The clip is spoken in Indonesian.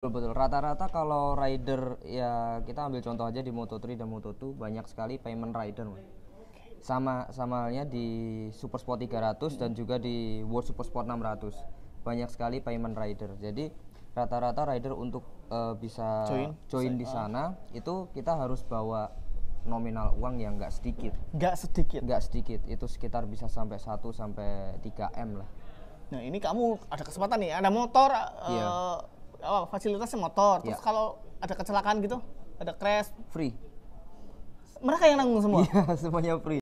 Betul betul. Rata-rata kalau rider ya kita ambil contoh aja di Moto3 dan Moto2 banyak sekali payment rider. Man. Sama samanya di Super Sport 300 dan juga di World Super Sport 600 banyak sekali payment rider. Jadi rata-rata rider untuk uh, bisa join, join di sana itu kita harus bawa nominal uang yang nggak sedikit. Nggak sedikit. Nggak sedikit. Itu sekitar bisa sampai 1 sampai 3 M lah. Nah, ini kamu ada kesempatan nih, ada motor yeah. Iya. uh, oh, fasilitasnya motor. Terus yeah. kalau ada kecelakaan gitu, ada crash free. Mereka yang nanggung semua. Iya, semuanya free.